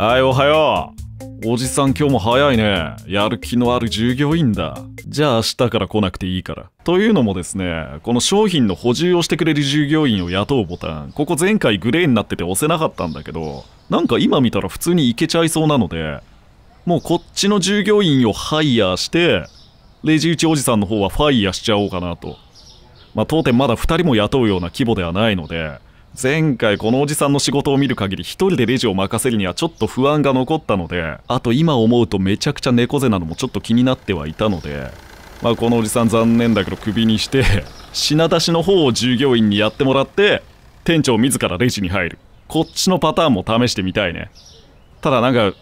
はいおはようおじさん今日も早いねやる気のある従業員だじゃあ明日から来なくていいから。というのもですね、この商品の補充をしてくれる従業員を雇うボタン、ここ前回グレーになってて押せなかったんだけど、なんか今見たら普通にいけちゃいそうなので、もうこっちの従業員をハイヤーして、レジ打ちおじさんの方はファイヤーしちゃおうかなと。まあ当店まだ2人も雇うような規模ではないので、前回このおじさんの仕事を見る限り一人でレジを任せるにはちょっと不安が残ったのであと今思うとめちゃくちゃ猫背なのもちょっと気になってはいたのでまあこのおじさん残念だけどクビにして 品出しの方を従業員にやってもらって店長自らレジに入るこっちのパターンも試してみたいねただなんか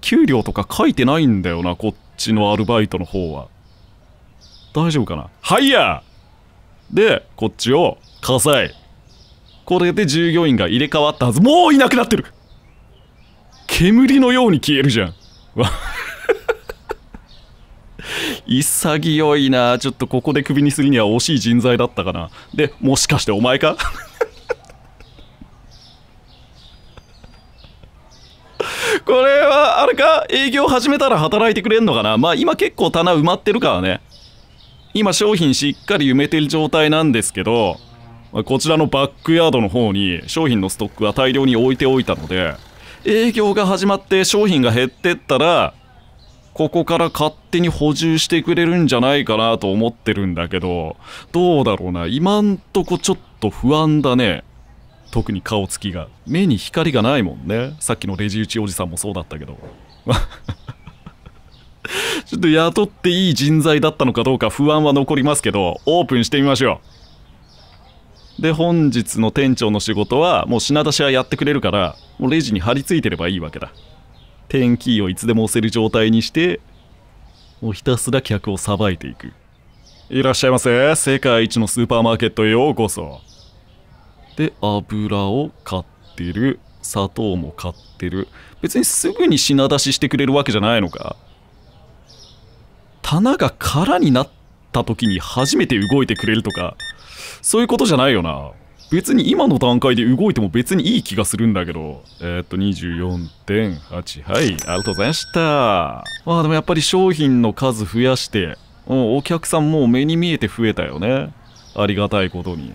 給料とか書いてないんだよなこっちのアルバイトの方は大丈夫かなはいやでこっちを火災これで従業員が入れ替わったはずもういなくなってる煙のように消えるじゃんわ 潔いなちょっとここで首にするには惜しい人材だったかなでもしかしてお前か これはあれか営業始めたら働いてくれんのかなまあ今結構棚埋まってるからね今商品しっかり埋めてる状態なんですけどこちらのバックヤードの方に商品のストックは大量に置いておいたので、営業が始まって商品が減ってったら、ここから勝手に補充してくれるんじゃないかなと思ってるんだけど、どうだろうな。今んとこちょっと不安だね。特に顔つきが。目に光がないもんね。さっきのレジ打ちおじさんもそうだったけど。ちょっと雇っていい人材だったのかどうか不安は残りますけど、オープンしてみましょう。で本日の店長の仕事はもう品出しはやってくれるからもうレジに張り付いてればいいわけだ天キーをいつでも押せる状態にしてもうひたすら客をさばいていくいらっしゃいませ世界一のスーパーマーケットへようこそで油を買ってる砂糖も買ってる別にすぐに品出ししてくれるわけじゃないのか棚が空になった時に初めて動いてくれるとかそういうことじゃないよな。別に今の段階で動いても別にいい気がするんだけど。えー、っと、24.8。はい、ありがとうございました。まあでもやっぱり商品の数増やして、うん、お客さんもう目に見えて増えたよね。ありがたいことに。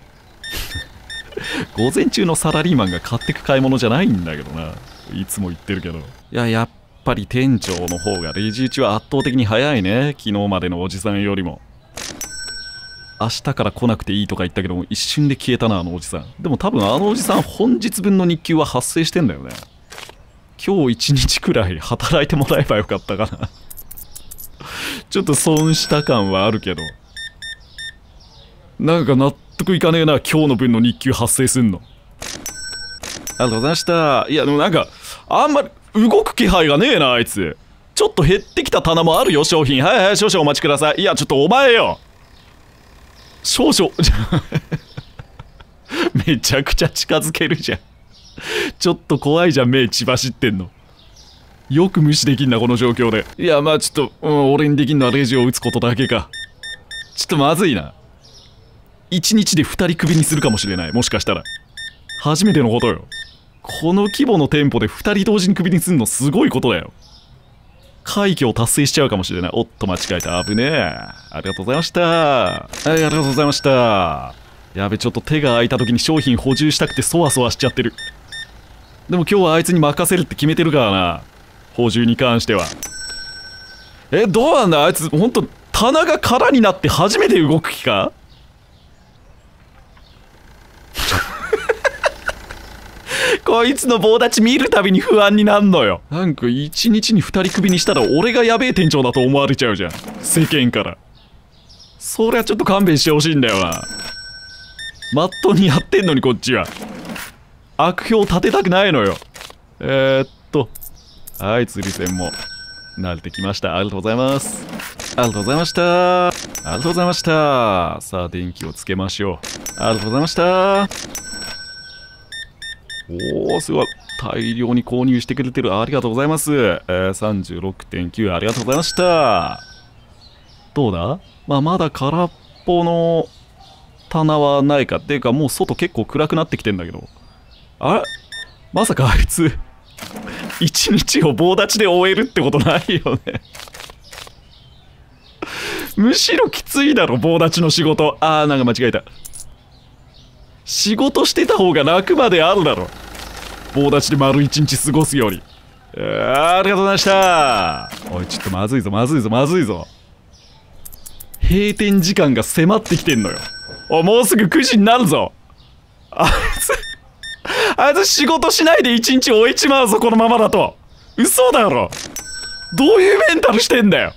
午前中のサラリーマンが買ってく買い物じゃないんだけどな。いつも言ってるけど。いや、やっぱり店長の方がレジ打ちは圧倒的に早いね。昨日までのおじさんよりも。明日から来なくていいとか言ったけども一瞬で消えたなあのおじさんでも多分あのおじさん本日分の日給は発生してんだよね今日一日くらい働いてもらえばよかったかなちょっと損した感はあるけどなんか納得いかねえな今日の分の日給発生すんのありがとうございましたいやでもなんかあんまり動く気配がねえなあいつちょっと減ってきた棚もあるよ商品はいはい少々お待ちくださいいやちょっとお前よ少々 めちゃくちゃ近づけるじゃんちょっと怖いじゃん目血走ってんのよく無視できんなこの状況でいやまあちょっと、うん、俺にできんのはレジを打つことだけかちょっとまずいな1日で2人クビにするかもしれないもしかしたら初めてのことよこの規模の店舗で2人同時にクビにすんのすごいことだよ快挙を達成しちゃうかもしれない。おっと、間違えた。危ねえ。ありがとうございました。はい、ありがとうございました。やべ、ちょっと手が空いた時に商品補充したくてそわそわしちゃってる。でも今日はあいつに任せるって決めてるからな。補充に関しては。え、どうなんだあいつ、ほんと、棚が空になって初めて動く気かこいつの棒立ち見るたびに不安になんのよなんか一日に二人首にしたら俺がやべえ店長だと思われちゃうじゃん世間からそりゃちょっと勘弁してほしいんだよなまっとうにやってんのにこっちは悪評立てたくないのよえー、っとはい釣り線も慣れてきましたありがとうございますありがとうございましたありがとうございましたさあ電気をつけましょうありがとうございましたおお、すごい。大量に購入してくれてる。ありがとうございます。えー、36.9ありがとうございました。どうだまあ、まだ空っぽの棚はないか。っていうか、もう外結構暗くなってきてんだけど。あれまさかあいつ、一日を棒立ちで終えるってことないよね むしろきついだろ、棒立ちの仕事。あー、なんか間違えた。仕事してた方が楽まであるだろ。棒立ちで丸一日過ごすようにありがとうございましたおいちょっとまずいぞまずいぞまずいぞ閉店時間が迫ってきてんのよおもうすぐ9時になるぞあいつあいつ仕事しないで一日終えちまうぞこのままだと嘘だろどういうメンタルしてんだよ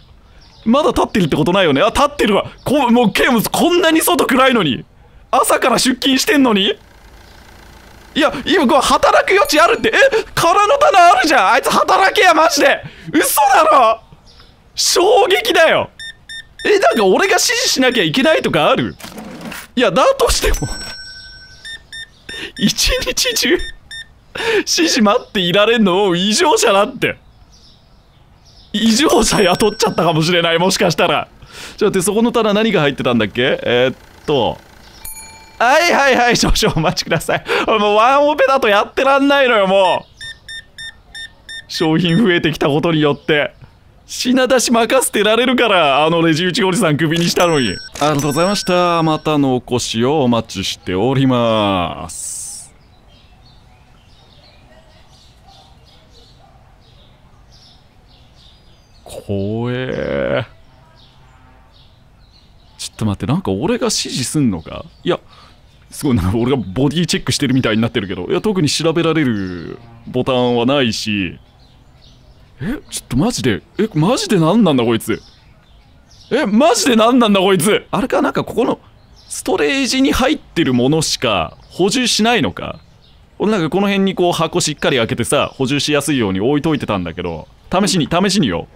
まだ立ってるってことないよねあ立ってるわこもうケームこんなに外暗いのに朝から出勤してんのにいや、今、こ働く余地あるって。え空の棚あるじゃんあいつ働けや、マジで嘘だろ衝撃だよえ、なんか俺が指示しなきゃいけないとかあるいや、だとしても一日中指示待っていられんのを異常者だって。異常者雇っちゃったかもしれない、もしかしたら。ちょっと待って、そこの棚何が入ってたんだっけえー、っと。はいはいはい、少々お待ちください。もうワンオペだとやってらんないのよ、もう。商品増えてきたことによって。品出し任せてられるから、あのレジ打ちおじさん首にしたのに。ありがとうございました。またのお越しをお待ちしております。怖え。ちょっと待って、なんか俺が指示すんのかいや、すごいなんか俺がボディチェックしてるみたいになってるけど、いや、特に調べられるボタンはないし、え、ちょっとマジで、え、マジで何なんだこいつ。え、マジで何なんだこいつ。あれか、なんかここの、ストレージに入ってるものしか補充しないのか。俺なんかこの辺にこう箱しっかり開けてさ、補充しやすいように置いといてたんだけど、試しに、試しによ。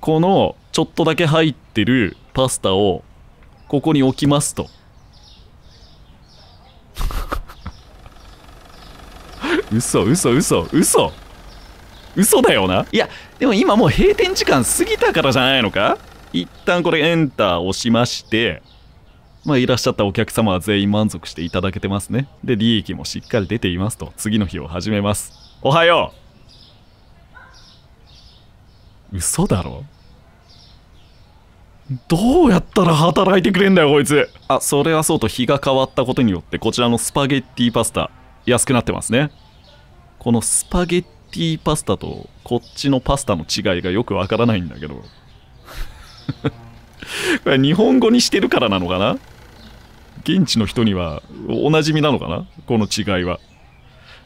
この、ちょっとだけ入ってるパスタを、ここに置きますと。嘘嘘嘘嘘嘘だよないやでも今もう閉店時間過ぎたからじゃないのか一旦これエンター押しましてまあいらっしゃったお客様は全員満足していただけてますねで利益もしっかり出ていますと次の日を始めますおはよう嘘だろどうやったら働いてくれんだよこいつあそれはそうと日が変わったことによってこちらのスパゲッティパスタ安くなってますねこのスパゲッティパスタとこっちのパスタの違いがよくわからないんだけど これ日本語にしてるからなのかな現地の人にはおなじみなのかなこの違いは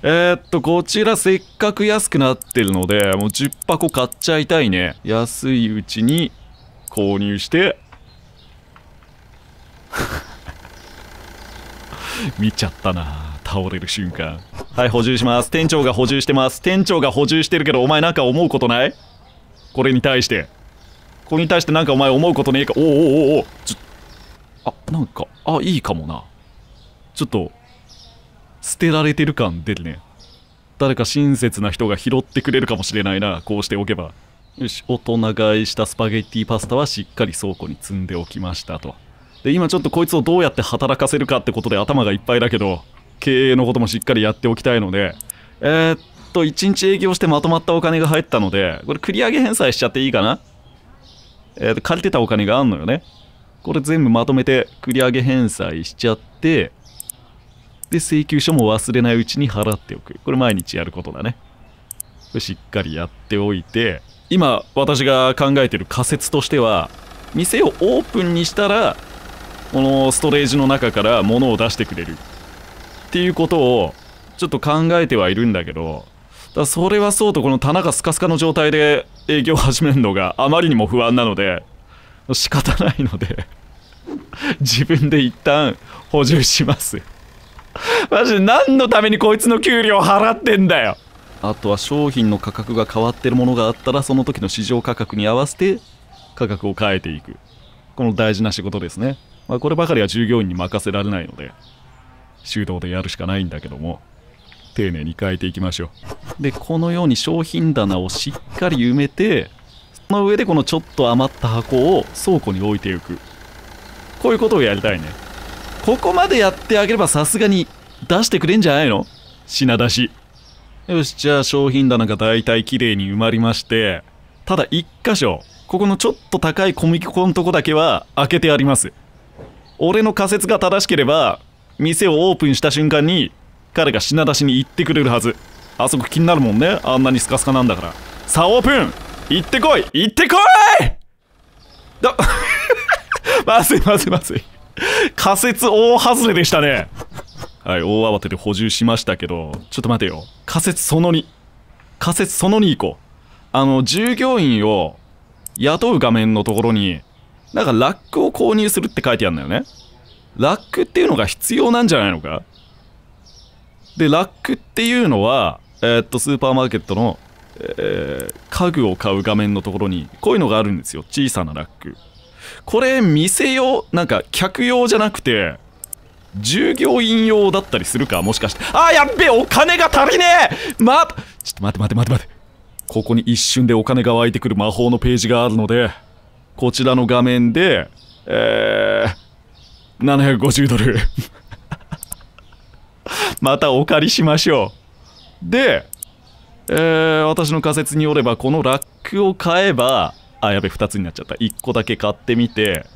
えー、っと、こちらせっかく安くなってるので、もう10箱買っちゃいたいね。安いうちに購入して 見ちゃったな倒れる瞬間はい補充します店長が補充してます店長が補充してるけどお前なんか思うことないこれに対してこれに対してなんかお前思うことねえかおおおおおちょあなんかあいいかもなちょっと捨てられてる感出るね誰か親切な人が拾ってくれるかもしれないなこうしておけばよし、大人買いしたスパゲッティパスタはしっかり倉庫に積んでおきましたと。で、今ちょっとこいつをどうやって働かせるかってことで頭がいっぱいだけど、経営のこともしっかりやっておきたいので、えー、っと、1日営業してまとまったお金が入ったので、これ繰り上げ返済しちゃっていいかなえー、っと、借りてたお金があんのよね。これ全部まとめて繰り上げ返済しちゃって、で、請求書も忘れないうちに払っておく。これ毎日やることだね。これしっかりやっておいて、今私が考えてる仮説としては店をオープンにしたらこのストレージの中から物を出してくれるっていうことをちょっと考えてはいるんだけどだそれはそうとこの棚がスカスカの状態で営業を始めるのがあまりにも不安なので仕方ないので自分で一旦補充しますマジで何のためにこいつの給料払ってんだよあとは商品の価格が変わってるものがあったらその時の市場価格に合わせて価格を変えていくこの大事な仕事ですね、まあ、こればかりは従業員に任せられないので手動でやるしかないんだけども丁寧に変えていきましょうでこのように商品棚をしっかり埋めてその上でこのちょっと余った箱を倉庫に置いていくこういうことをやりたいねここまでやってあげればさすがに出してくれんじゃないの品出しよし、じゃあ商品棚が大体綺麗に埋まりまして、ただ1箇所、ここのちょっと高い小麦粉のとこだけは開けてあります。俺の仮説が正しければ、店をオープンした瞬間に、彼が品出しに行ってくれるはず。あそこ気になるもんね。あんなにスカスカなんだから。さあ、オープン行ってこい行ってこいだ、まずいまずいまずい。仮説大外れでしたね。はい、大慌てで補充しましたけど、ちょっと待てよ。仮説その2。仮説その2行こう。あの、従業員を雇う画面のところに、なんかラックを購入するって書いてあるんだよね。ラックっていうのが必要なんじゃないのかで、ラックっていうのは、えー、っと、スーパーマーケットの、えー、家具を買う画面のところに、こういうのがあるんですよ。小さなラック。これ、店用、なんか客用じゃなくて、従業員用だったりするかもしかしてあやっべえお金が足りねえまちょっと待って待って待って待ってここに一瞬でお金が湧いてくる魔法のページがあるのでこちらの画面でえー、750ドル またお借りしましょうでえー、私の仮説によればこのラックを買えばあやべ2つになっちゃった1個だけ買ってみて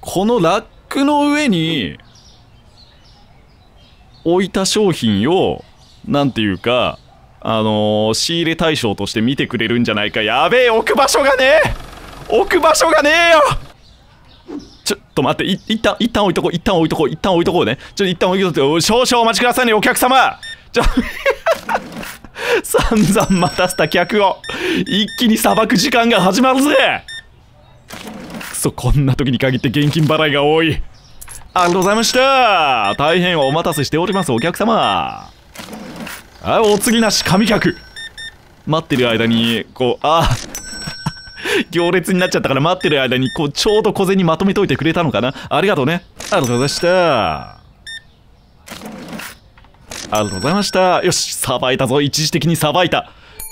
このラックの上に置いた商品を何ていうかあのー、仕入れ対象として見てくれるんじゃないかやべえ置く場所がね置く場所がねえよちょっと待って一旦一旦置いとこう一旦置いとこう一旦置いとこうねちょっと一旦置いとこう少々お待ちくださいねお客様ちょ 散々待たせた客を一気にさばく時間が始まるぜくそこんな時に限って現金払いが多いありがとうございました大変お待たせしておりますお客様あお次なし神客待ってる間にこうあ 行列になっちゃったから待ってる間にこうちょうど小銭まとめといてくれたのかなありがとうねありがとうございましたありがとうございました。よし、さばいたぞ。一時的にさばいた。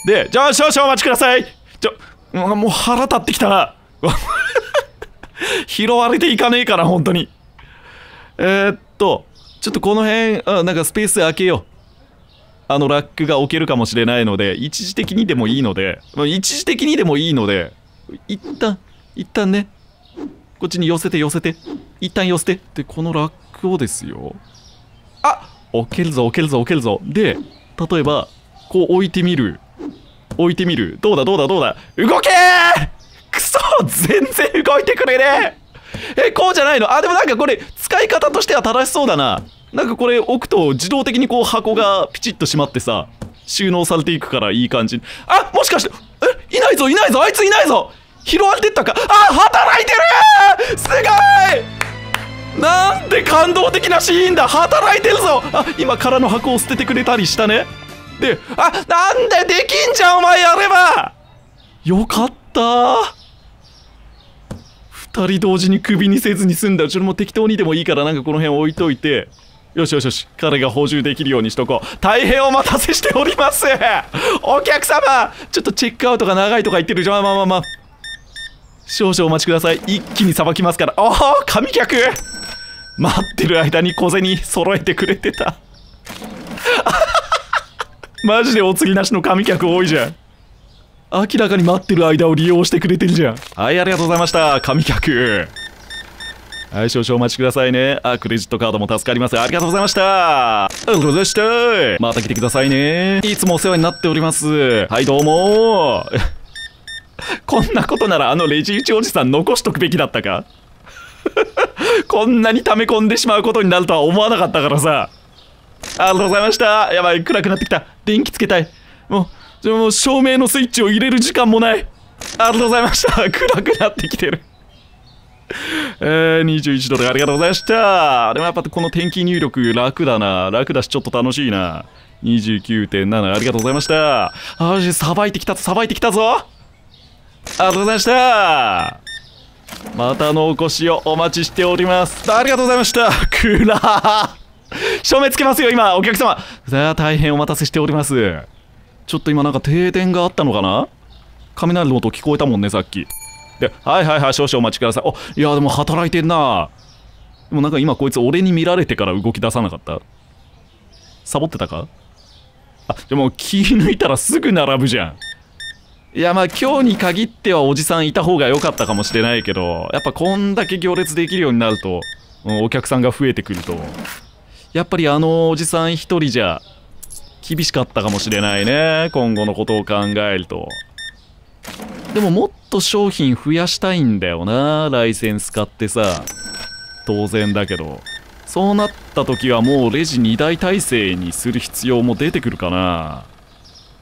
で、じゃあ少々お待ちください。ちょ、もう腹立ってきたら？拾われていかねえから本当に。えー、っと、ちょっとこの辺、あなんかスペース空けよう。あのラックが置けるかもしれないので、一時的にでもいいので、一時的にでもいいので、一旦、一旦ね、こっちに寄せて寄せて、一旦寄せて。で、このラックをですよ。あ置けるぞ置けるぞ置けるぞ。で、例えば、こう置いてみる。置いてみる。どうだどうだどうだ。動けーくそ全然動いてくれねえ え、こうじゃないのあ、でもなんかこれ、使い方としては正しそうだな。なんかこれ置くと自動的にこう箱がピチッと閉まってさ、収納されていくからいい感じ。あ、もしかして、え、いないぞいないぞあいついないぞ拾われてったかあ、働いてるすごいなんて感動的なシーンだ働いてるぞあ、今空の箱を捨ててくれたりしたね。で、あ、なんでできんじゃんお前やればよかった2人同時に首にせずに済んだうちのも適当にでもいいからなんかこの辺置いといてよしよしよし彼が補充できるようにしとこう大変お待たせしております お客様ちょっとチェックアウトが長いとか言ってるじゃんまあまあまあ、少々お待ちください一気にさばきますからおお神客待ってる間に小銭揃えてくれてた マジでお釣りなしの神客多いじゃん明らかに待ってる間を利用してくれてるじゃんはいありがとうございました神客はい少々お待ちくださいねあクレジットカードも助かりますありがとうございましたありがとうございましたまた来てくださいねいつもお世話になっておりますはいどうも こんなことならあのレジ打ちおじさん残しとくべきだったか こんなに溜め込んでしまうことになるとは思わなかったからさありがとうございましたやばい暗くなってきた電気つけたいもうでも照明のスイッチを入れる時間もないありがとうございました 暗くなってきてるえー、21度でありがとうございましたでもやっぱこの天気入力楽だな楽だしちょっと楽しいな29.7ありがとうございましたあさばいてきたさばいてきたぞありがとうございましたまたのお越しをお待ちしておりますありがとうございましたくら照明つけますよ今お客様さあ大変お待たせしておりますちょっと今なんか停電があったのかな雷の音聞こえたもんね、さっき。で、はいはいはい、少々お待ちください。あ、いや、でも働いてんな。でもなんか今こいつ俺に見られてから動き出さなかったサボってたかあ、でも気抜いたらすぐ並ぶじゃん。いやまあ今日に限ってはおじさんいた方が良かったかもしれないけど、やっぱこんだけ行列できるようになると、お客さんが増えてくると、やっぱりあのおじさん一人じゃ厳しかったかもしれないね今後のことを考えるとでももっと商品増やしたいんだよなライセンス買ってさ当然だけどそうなった時はもうレジ2台体制にする必要も出てくるかな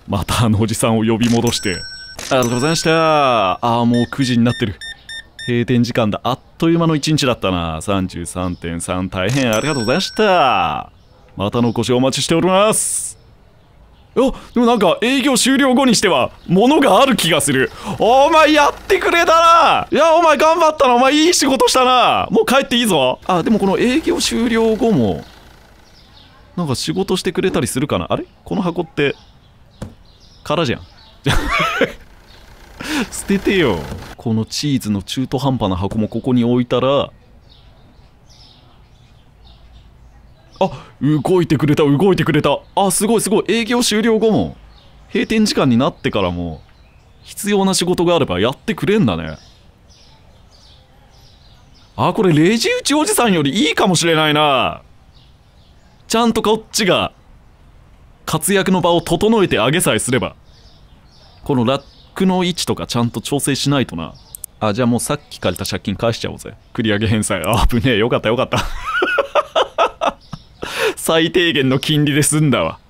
またあのおじさんを呼び戻してありがとうございましたああもう9時になってる閉店時間だあっという間の1日だったな33.3大変ありがとうございましたまたのお越しお待ちしておりますおでもなんか営業終了後にしては物がある気がするお前やってくれたないやお前頑張ったなお前いい仕事したなもう帰っていいぞあでもこの営業終了後もなんか仕事してくれたりするかなあれこの箱って空じゃん 捨ててよこのチーズの中途半端な箱もここに置いたらあ動いてくれた動いてくれたあすごいすごい営業終了後も閉店時間になってからも必要な仕事があればやってくれんだねあこれレジ打ちおじさんよりいいかもしれないなちゃんとこっちが活躍の場を整えてあげさえすればこのラックの位置とかちゃんと調整しないとなあじゃあもうさっき借りた借金返しちゃおうぜ繰り上げ返済あぶねえよかったよかった最低限の金利で済んだわ。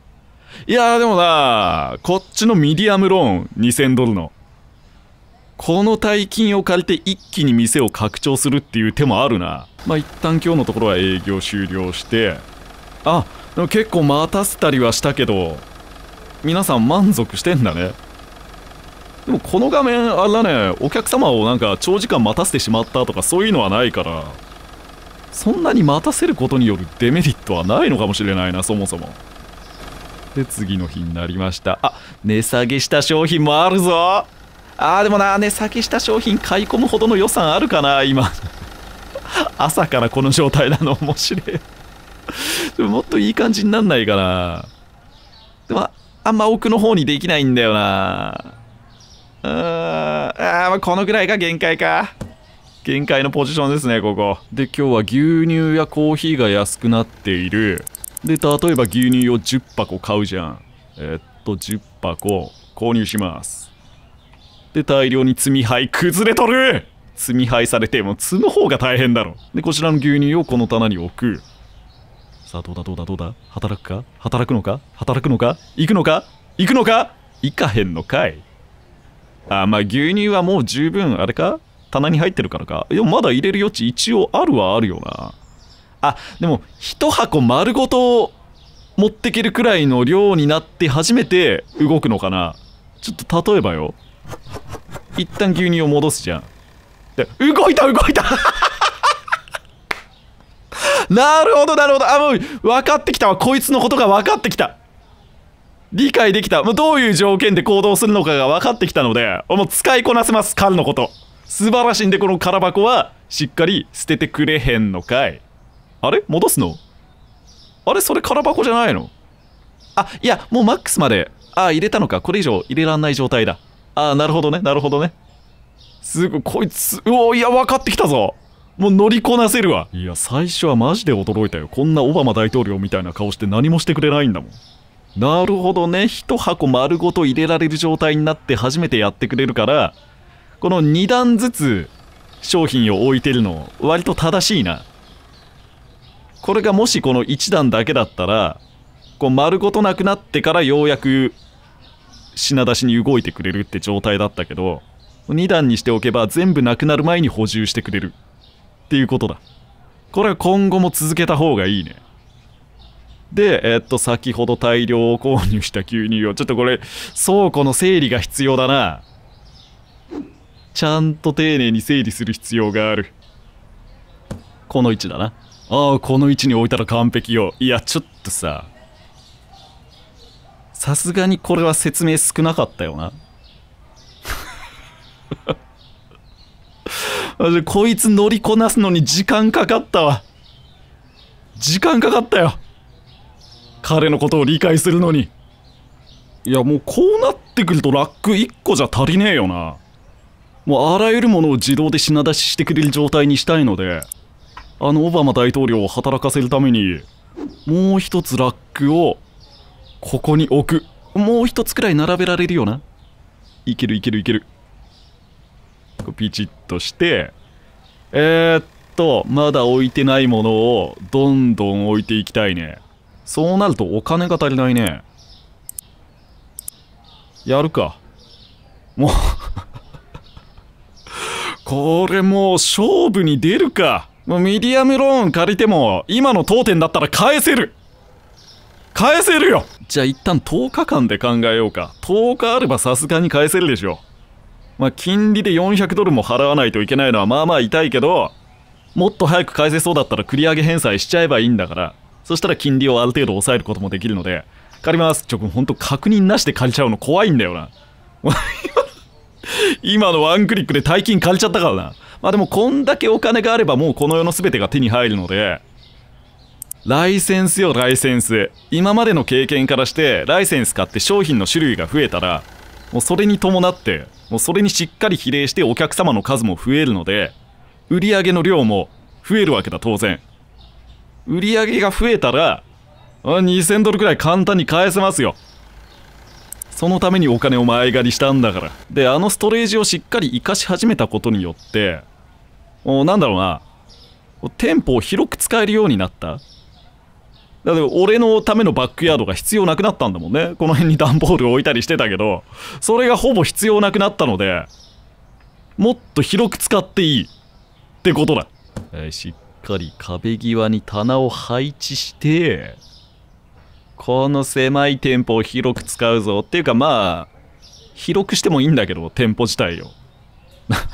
いやーでもなこっちのミディアムローン2000ドルの。この大金を借りて一気に店を拡張するっていう手もあるな。まあ一旦今日のところは営業終了して。あ、でも結構待たせたりはしたけど、皆さん満足してんだね。でもこの画面、あれだね、お客様をなんか長時間待たせてしまったとかそういうのはないから、そんなに待たせることによるデメリットはないのかもしれないなそもそもで次の日になりましたあ値下げした商品もあるぞあーでもな値下げした商品買い込むほどの予算あるかな今朝からこの状態なの面白いもっといい感じになんないかなでもあんま奥の方にできないんだよなうーあーこのぐらいが限界か限界のポジションですね、ここ。で、今日は牛乳やコーヒーが安くなっている。で、例えば牛乳を10箱買うじゃん。えー、っと、10箱購入します。で、大量に積み配崩れとる積み配されて、も積む方が大変だろ。で、こちらの牛乳をこの棚に置く。さあ、どうだどうだどうだ働くか働くのか働くのか行くのか行くのか行かへんのかいあ、まあ牛乳はもう十分、あれか棚に入ってるからか。いや、まだ入れる余地一応あるはあるよな。あ、でも、一箱丸ごと持ってけるくらいの量になって初めて動くのかな。ちょっと例えばよ。一旦牛乳を戻すじゃん。で、動いた動いた なるほどなるほど。あ、もう分かってきたわ。こいつのことが分かってきた。理解できた。もうどういう条件で行動するのかが分かってきたので、もう使いこなせます。彼のこと。素晴らしいんでこの空箱はしっかり捨ててくれへんのかいあれ戻すのあれそれ空箱じゃないのあいやもうマックスまであ入れたのかこれ以上入れらんない状態だあなるほどねなるほどねすぐこいつうおいや分かってきたぞもう乗りこなせるわいや最初はマジで驚いたよこんなオバマ大統領みたいな顔して何もしてくれないんだもんなるほどね1箱丸ごと入れられる状態になって初めてやってくれるからこの2段ずつ商品を置いてるの割と正しいなこれがもしこの1段だけだったらこう丸ごとなくなってからようやく品出しに動いてくれるって状態だったけど2段にしておけば全部なくなる前に補充してくれるっていうことだこれは今後も続けた方がいいねで、えー、っと、先ほど大量購入した牛乳を、ちょっとこれ、倉庫の整理が必要だな。ちゃんと丁寧に整理する必要があるこの位置だなああこの位置に置いたら完璧よいやちょっとささすがにこれは説明少なかったよな こいつ乗りこなすのに時間かかったわ時間かかったよ彼のことを理解するのにいやもうこうなってくるとラック1個じゃ足りねえよなもうあらゆるものを自動で品出ししてくれる状態にしたいので、あのオバマ大統領を働かせるために、もう一つラックをここに置く。もう一つくらい並べられるよな。いけるいけるいける。ピチッとして、えー、っと、まだ置いてないものをどんどん置いていきたいね。そうなるとお金が足りないね。やるか。もうこれもう勝負に出るか。もうミディアムローン借りても、今の当店だったら返せる。返せるよじゃあ一旦10日間で考えようか。10日あればさすがに返せるでしょ。まあ金利で400ドルも払わないといけないのはまあまあ痛いけど、もっと早く返せそうだったら繰り上げ返済しちゃえばいいんだから、そしたら金利をある程度抑えることもできるので、借ります。ちょ、ほんと確認なしで借りちゃうの怖いんだよな。今のワンクリックで大金借りちゃったからなまあでもこんだけお金があればもうこの世の全てが手に入るのでライセンスよライセンス今までの経験からしてライセンス買って商品の種類が増えたらもうそれに伴ってもうそれにしっかり比例してお客様の数も増えるので売り上げの量も増えるわけだ当然売り上げが増えたら2000ドルくらい簡単に返せますよそのためにお金を前借りしたんだから。で、あのストレージをしっかり活かし始めたことによって、うなんだろうな、店舗を広く使えるようになった。だって俺のためのバックヤードが必要なくなったんだもんね。この辺に段ボールを置いたりしてたけど、それがほぼ必要なくなったので、もっと広く使っていいってことだ。しっかり壁際に棚を配置して、この狭い店舗を広く使うぞっていうかまあ広くしてもいいんだけど店舗自体を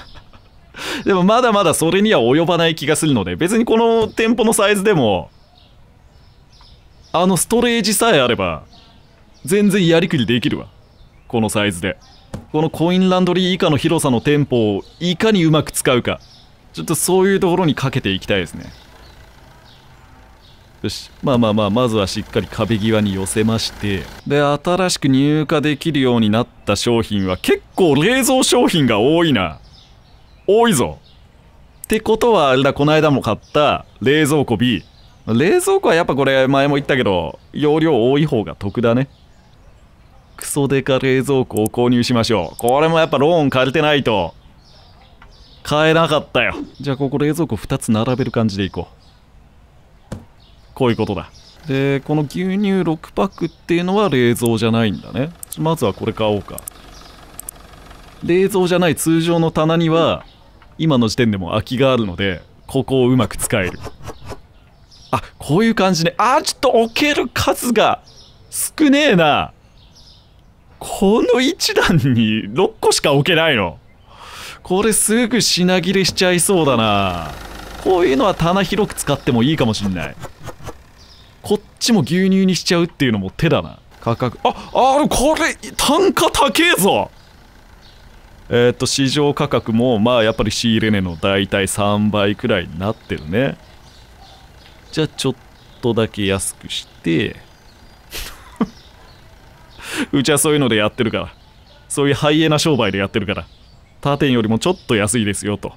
でもまだまだそれには及ばない気がするので別にこの店舗のサイズでもあのストレージさえあれば全然やりくりできるわこのサイズでこのコインランドリー以下の広さの店舗をいかにうまく使うかちょっとそういうところにかけていきたいですねよしまあまあまあまずはしっかり壁際に寄せましてで新しく入荷できるようになった商品は結構冷蔵商品が多いな多いぞってことはあれだこの間も買った冷蔵庫 B 冷蔵庫はやっぱこれ前も言ったけど容量多い方が得だねクソデカ冷蔵庫を購入しましょうこれもやっぱローン借りてないと買えなかったよじゃあここ冷蔵庫2つ並べる感じでいこうこういうことだでこの牛乳6パックっていうのは冷蔵じゃないんだねまずはこれ買おうか冷蔵じゃない通常の棚には今の時点でも空きがあるのでここをうまく使えるあこういう感じねあーちょっと置ける数が少ねえなこの1段に6個しか置けないのこれすぐ品切れしちゃいそうだなこういうのは棚広く使ってもいいかもしんないこっちも牛乳にしちゃうっていうのも手だな価格ああこれ単価高えぞえっ、ー、と市場価格もまあやっぱり仕入れ値の大体3倍くらいになってるねじゃあちょっとだけ安くして うちはそういうのでやってるからそういうハイエナ商売でやってるから他店よりもちょっと安いですよと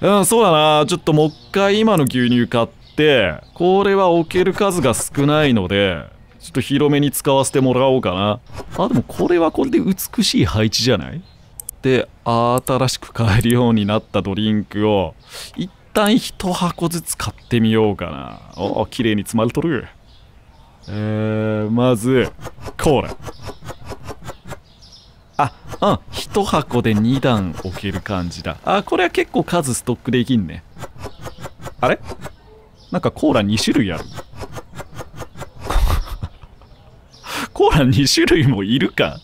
うんそうだなちょっともう一回今の牛乳買って、これは置ける数が少ないので、ちょっと広めに使わせてもらおうかな。あ、でもこれはこれで美しい配置じゃないで、新しく買えるようになったドリンクを、一旦一箱ずつ買ってみようかな。おお、綺麗に詰まるとる。えー、まず、コーラ。あ、うん、一箱で2段置ける感じだ。あ、これは結構数ストックできんね。あれなんかコーラ2種類ある。コーラ2種類もいるか。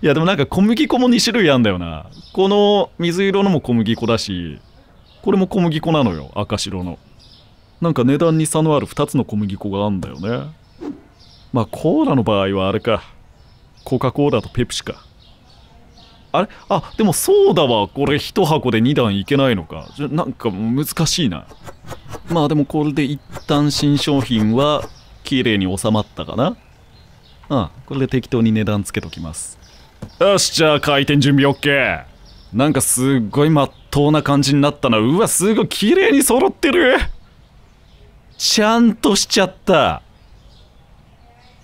いやでもなんか小麦粉も2種類あんだよな。この水色のも小麦粉だし、これも小麦粉なのよ、赤白の。なんか値段に差のある2つの小麦粉があんだよね。まあコーラの場合はあれか。コカ・コーラとペプシか。あれあ、でもソーダはこれ1箱で2段いけないのか。なんか難しいな。まあでもこれで一旦新商品は綺麗に収まったかなああこれで適当に値段つけときますよしじゃあ開店準備 OK なんかすっごいまっとうな感じになったなうわすごい綺麗に揃ってるちゃんとしちゃった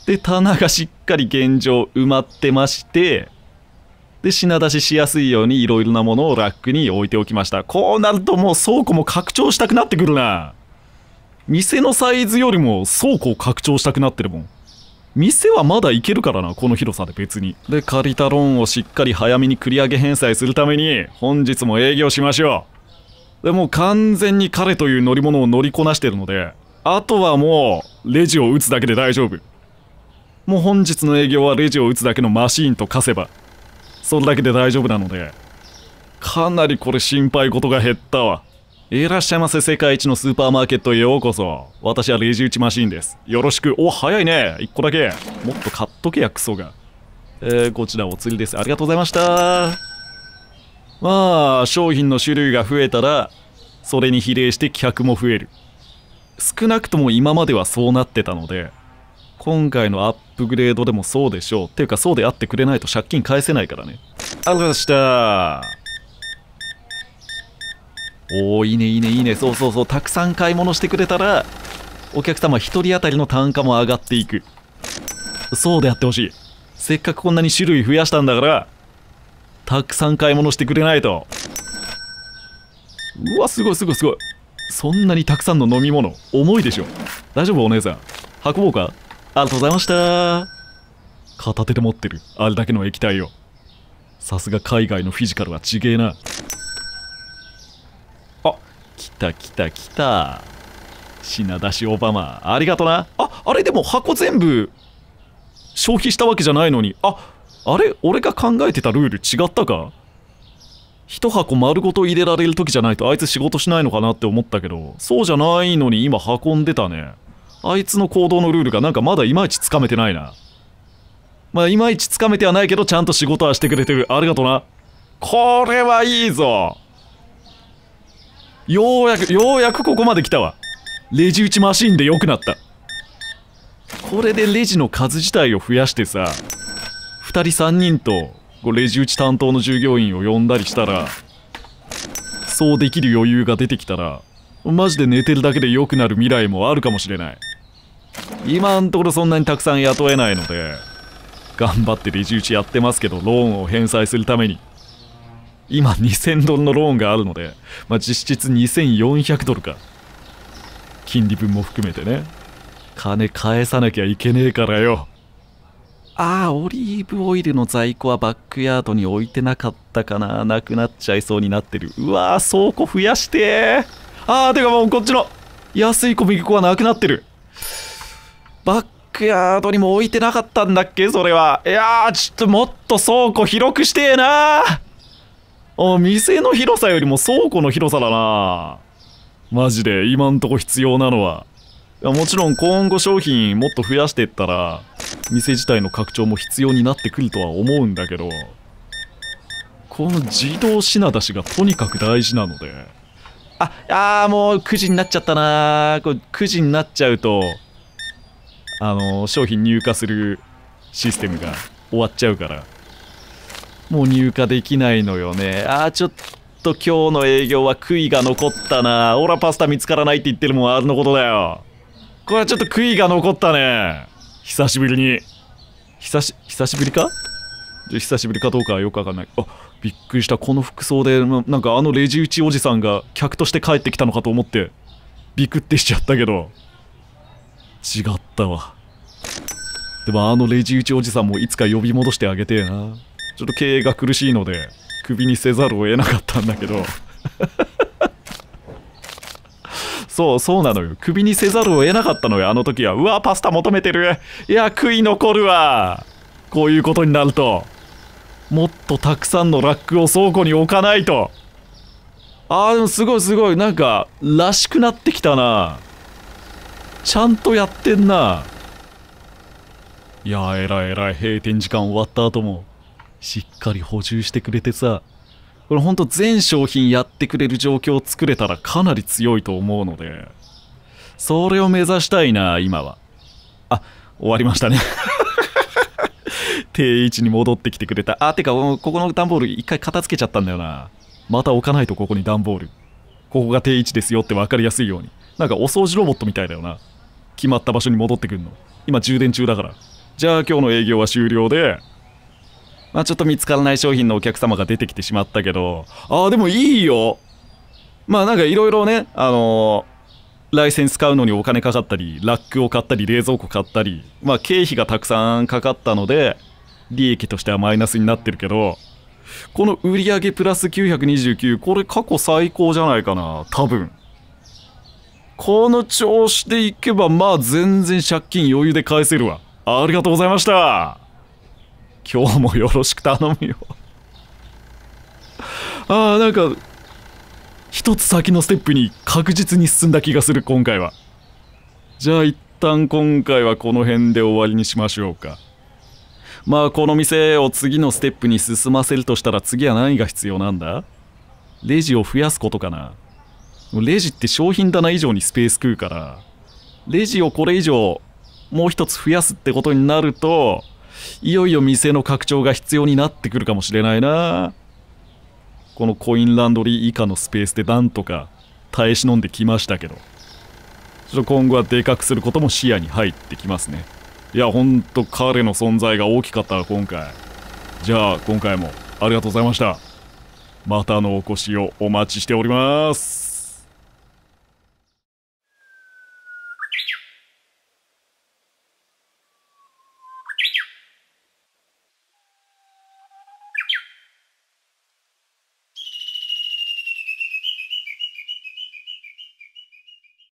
で棚がしっかり現状埋まってましてで品出ししやすいようにいろいろなものをラックに置いておきましたこうなるともう倉庫も拡張したくなってくるな店のサイズよりも倉庫を拡張したくなってるもん店はまだ行けるからなこの広さで別にで借りたローンをしっかり早めに繰り上げ返済するために本日も営業しましょうでも完全に彼という乗り物を乗りこなしてるのであとはもうレジを打つだけで大丈夫もう本日の営業はレジを打つだけのマシーンと貸せばそれだけで大丈夫なのでかなりこれ心配事が減ったわいらっしゃいませ世界一のスーパーマーケットへようこそ私はレジ打ちマシーンですよろしくお早いね1個だけもっと買っとけやクソがえー、こちらお釣りですありがとうございましたまあ商品の種類が増えたらそれに比例して客も増える少なくとも今まではそうなってたので今回のアップグレードでもそうでしょう。っていうか、そうであってくれないと借金返せないからね。ありがとうございました。おー、いいね、いいね、いいね。そうそうそう。たくさん買い物してくれたら、お客様1人当たりの単価も上がっていく。そうであってほしい。せっかくこんなに種類増やしたんだから、たくさん買い物してくれないと。うわ、すごいすごいすごい。そんなにたくさんの飲み物、重いでしょ。大丈夫お姉さん。運ぼうかありがとうございました片手で持ってるあれだけの液体をさすが海外のフィジカルはちげえなあ来た来た来た品出しオバマありがとなああれでも箱全部消費したわけじゃないのにああれ俺が考えてたルール違ったか一箱丸ごと入れられる時じゃないとあいつ仕事しないのかなって思ったけどそうじゃないのに今運んでたねあいつの行動のルールがなんかまだいまいちつかめてないな。まあ、いまいちつかめてはないけど、ちゃんと仕事はしてくれてる。ありがとな。これはいいぞ。ようやく、ようやくここまで来たわ。レジ打ちマシンで良くなった。これでレジの数自体を増やしてさ、2人3人と、こうレジ打ち担当の従業員を呼んだりしたら、そうできる余裕が出てきたら、マジで寝てるだけで良くなる未来もあるかもしれない。今んところそんなにたくさん雇えないので頑張ってレジ打ちやってますけどローンを返済するために今2000ドルのローンがあるので、まあ、実質2400ドルか金利分も含めてね金返さなきゃいけねえからよああオリーブオイルの在庫はバックヤードに置いてなかったかななくなっちゃいそうになってるうわー倉庫増やしてああてかもうこっちの安い小麦粉はなくなってるバックヤードにも置いてなかったんだっけそれはいやーちょっともっと倉庫広くしてえなお店の広さよりも倉庫の広さだなマジで今んとこ必要なのはもちろん今後商品もっと増やしていったら店自体の拡張も必要になってくるとは思うんだけどこの自動品出しがとにかく大事なのでああもう9時になっちゃったなこれ9時になっちゃうとあの商品入荷するシステムが終わっちゃうからもう入荷できないのよねああちょっと今日の営業は悔いが残ったなオラパスタ見つからないって言ってるもんあるのことだよこれはちょっと悔いが残ったね久しぶりに久し久しぶりか久しぶりかどうかはよくわかんないあびっくりしたこの服装でななんかあのレジ打ちおじさんが客として帰ってきたのかと思ってビクってしちゃったけど違ったわでもあのレジ打ちおじさんもいつか呼び戻してあげてえなちょっと経営が苦しいのでクビにせざるを得なかったんだけど そうそうなのよクビにせざるを得なかったのよあの時はうわパスタ求めてるいや悔い残るわこういうことになるともっとたくさんのラックを倉庫に置かないとあーでもすごいすごいなんからしくなってきたなちゃんとやってんな。いやー、えらいえらい。閉店時間終わった後も、しっかり補充してくれてさ。これほんと全商品やってくれる状況を作れたらかなり強いと思うので、それを目指したいな、今は。あ、終わりましたね 定位置に戻ってきてくれた。あ、てか、ここの段ボール一回片付けちゃったんだよな。また置かないとここに段ボール。ここが定位置ですよって分かりやすいように。なんかお掃除ロボットみたいだよな。決まった場所に戻ってくるの今充電中だからじゃあ今日の営業は終了でまあちょっと見つからない商品のお客様が出てきてしまったけどああでもいいよまあなんかいろいろねあのー、ライセンス買うのにお金かかったりラックを買ったり冷蔵庫買ったりまあ経費がたくさんかかったので利益としてはマイナスになってるけどこの売上プラス929これ過去最高じゃないかな多分この調子でいけば、まあ全然借金余裕で返せるわ。ありがとうございました。今日もよろしく頼むよああ、なんか、一つ先のステップに確実に進んだ気がする、今回は。じゃあ一旦今回はこの辺で終わりにしましょうか。まあこの店を次のステップに進ませるとしたら次は何が必要なんだレジを増やすことかなもうレジって商品棚以上にスペース食うから、レジをこれ以上もう一つ増やすってことになると、いよいよ店の拡張が必要になってくるかもしれないな。このコインランドリー以下のスペースでなんとか耐え忍んできましたけど、ちょっと今後はでかくすることも視野に入ってきますね。いや、ほんと彼の存在が大きかった今回。じゃあ、今回もありがとうございました。またのお越しをお待ちしております。